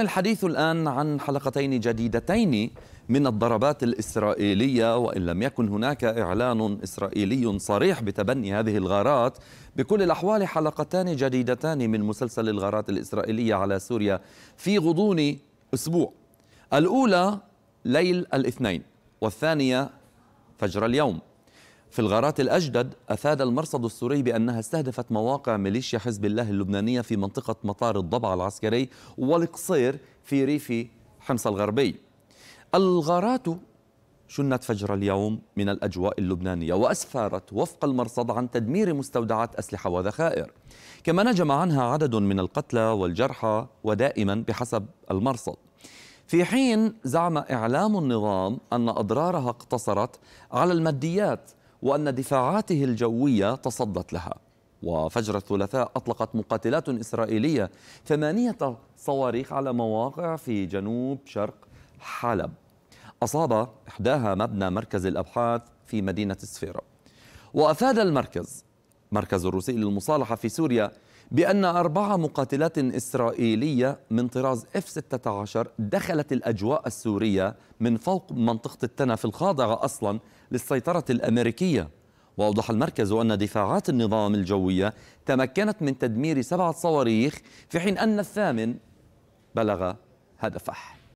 الحديث الآن عن حلقتين جديدتين من الضربات الإسرائيلية وإن لم يكن هناك إعلان إسرائيلي صريح بتبني هذه الغارات بكل الأحوال حلقتان جديدتان من مسلسل الغارات الإسرائيلية على سوريا في غضون أسبوع الأولى ليل الاثنين والثانية فجر اليوم في الغارات الأجدد أفاد المرصد السوري بأنها استهدفت مواقع ميليشيا حزب الله اللبنانية في منطقة مطار الضبع العسكري والقصير في ريف حمص الغربي الغارات شنت فجر اليوم من الأجواء اللبنانية وأسفرت وفق المرصد عن تدمير مستودعات أسلحة وذخائر كما نجم عنها عدد من القتلى والجرحى ودائما بحسب المرصد في حين زعم إعلام النظام أن أضرارها اقتصرت على الماديات وأن دفاعاته الجوية تصدت لها وفجر الثلاثاء أطلقت مقاتلات إسرائيلية ثمانية صواريخ على مواقع في جنوب شرق حلب أصاب إحداها مبنى مركز الأبحاث في مدينة السفيرة وأفاد المركز المركز الروسي للمصالحة في سوريا بأن أربع مقاتلات إسرائيلية من طراز F-16 دخلت الأجواء السورية من فوق منطقة التنف الخاضعة أصلا للسيطرة الأمريكية وأوضح المركز أن دفاعات النظام الجوية تمكنت من تدمير سبعة صواريخ في حين أن الثامن بلغ هدفه